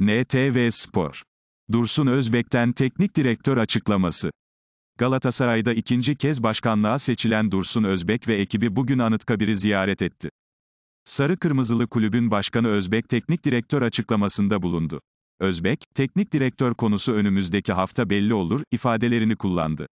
NTV Spor. Dursun Özbek'ten teknik direktör açıklaması. Galatasaray'da ikinci kez başkanlığa seçilen Dursun Özbek ve ekibi bugün Anıtkabir'i ziyaret etti. Sarı Kırmızılı Kulübün Başkanı Özbek teknik direktör açıklamasında bulundu. Özbek, teknik direktör konusu önümüzdeki hafta belli olur ifadelerini kullandı.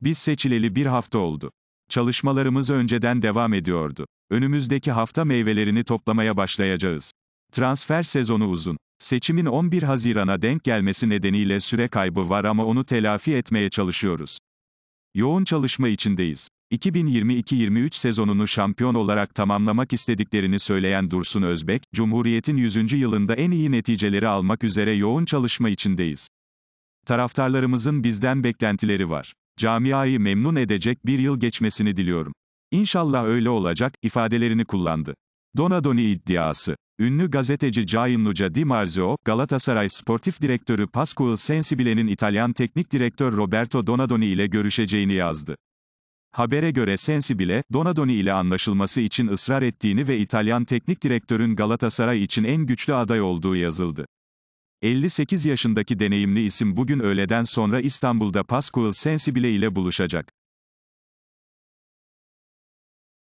Biz seçileli bir hafta oldu. Çalışmalarımız önceden devam ediyordu. Önümüzdeki hafta meyvelerini toplamaya başlayacağız. Transfer sezonu uzun. Seçimin 11 Haziran'a denk gelmesi nedeniyle süre kaybı var ama onu telafi etmeye çalışıyoruz. Yoğun çalışma içindeyiz. 2022-23 sezonunu şampiyon olarak tamamlamak istediklerini söyleyen Dursun Özbek, Cumhuriyet'in 100. yılında en iyi neticeleri almak üzere yoğun çalışma içindeyiz. Taraftarlarımızın bizden beklentileri var. Camiayı memnun edecek bir yıl geçmesini diliyorum. İnşallah öyle olacak, ifadelerini kullandı. Donadoni iddiası. Ünlü gazeteci Gianluca Di Marzio, Galatasaray Sportif Direktörü Pascual Sensibile'nin İtalyan Teknik Direktör Roberto Donadoni ile görüşeceğini yazdı. Habere göre Sensibile, Donadoni ile anlaşılması için ısrar ettiğini ve İtalyan teknik direktörün Galatasaray için en güçlü aday olduğu yazıldı. 58 yaşındaki deneyimli isim bugün öğleden sonra İstanbul'da Pascual Sensibile ile buluşacak.